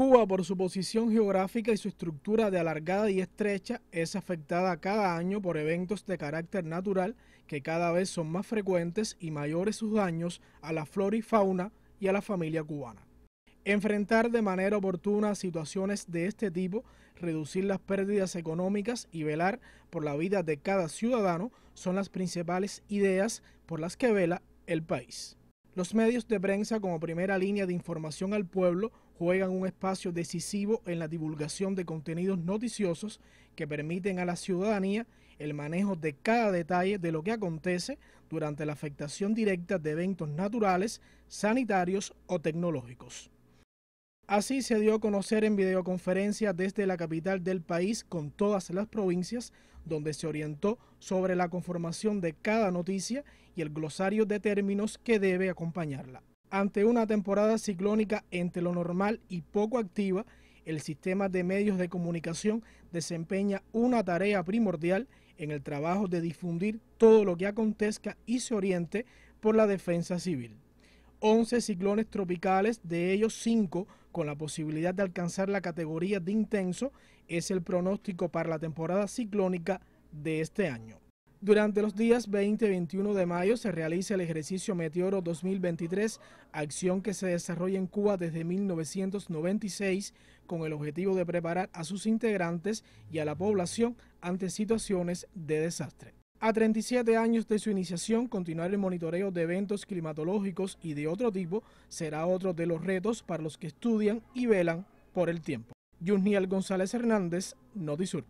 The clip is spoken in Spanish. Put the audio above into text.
Cuba, por su posición geográfica y su estructura de alargada y estrecha, es afectada cada año por eventos de carácter natural que cada vez son más frecuentes y mayores sus daños a la flora y fauna y a la familia cubana. Enfrentar de manera oportuna situaciones de este tipo, reducir las pérdidas económicas y velar por la vida de cada ciudadano son las principales ideas por las que vela el país. Los medios de prensa como primera línea de información al pueblo juegan un espacio decisivo en la divulgación de contenidos noticiosos que permiten a la ciudadanía el manejo de cada detalle de lo que acontece durante la afectación directa de eventos naturales, sanitarios o tecnológicos. Así se dio a conocer en videoconferencia desde la capital del país con todas las provincias, donde se orientó sobre la conformación de cada noticia y el glosario de términos que debe acompañarla. Ante una temporada ciclónica entre lo normal y poco activa, el sistema de medios de comunicación desempeña una tarea primordial en el trabajo de difundir todo lo que acontezca y se oriente por la defensa civil. Once ciclones tropicales, de ellos cinco con la posibilidad de alcanzar la categoría de intenso es el pronóstico para la temporada ciclónica de este año. Durante los días 20 y 21 de mayo se realiza el ejercicio Meteoro 2023, acción que se desarrolla en Cuba desde 1996 con el objetivo de preparar a sus integrantes y a la población ante situaciones de desastre. A 37 años de su iniciación, continuar el monitoreo de eventos climatológicos y de otro tipo será otro de los retos para los que estudian y velan por el tiempo. Yusniel González Hernández, Notisur.